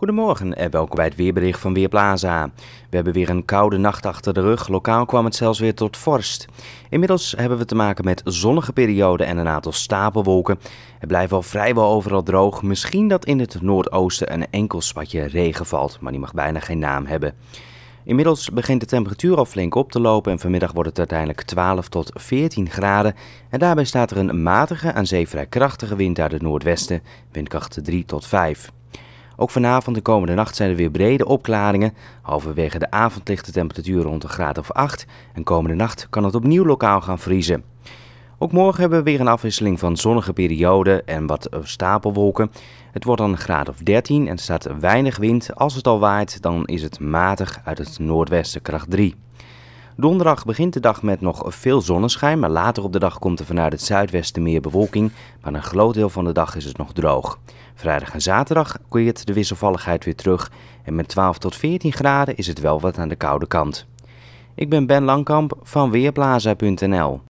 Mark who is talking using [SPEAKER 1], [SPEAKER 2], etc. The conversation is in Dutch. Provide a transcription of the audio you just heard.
[SPEAKER 1] Goedemorgen en welkom bij het weerbericht van Weerplaza. We hebben weer een koude nacht achter de rug. Lokaal kwam het zelfs weer tot vorst. Inmiddels hebben we te maken met zonnige perioden en een aantal stapelwolken. Het blijft al vrijwel overal droog. Misschien dat in het noordoosten een enkel spatje regen valt, maar die mag bijna geen naam hebben. Inmiddels begint de temperatuur al flink op te lopen en vanmiddag wordt het uiteindelijk 12 tot 14 graden. En daarbij staat er een matige aan zee vrij krachtige wind uit het noordwesten, windkracht 3 tot 5. Ook vanavond en komende nacht zijn er weer brede opklaringen. Halverwege de avond ligt de temperatuur rond een graad of 8 en komende nacht kan het opnieuw lokaal gaan vriezen. Ook morgen hebben we weer een afwisseling van zonnige perioden en wat stapelwolken. Het wordt dan een graad of 13 en staat weinig wind. Als het al waait, dan is het matig uit het noordwesten kracht 3. Donderdag begint de dag met nog veel zonneschijn, maar later op de dag komt er vanuit het zuidwesten meer bewolking. Maar een groot deel van de dag is het nog droog. Vrijdag en zaterdag keert de wisselvalligheid weer terug. En met 12 tot 14 graden is het wel wat aan de koude kant. Ik ben Ben Langkamp van Weerplaza.nl.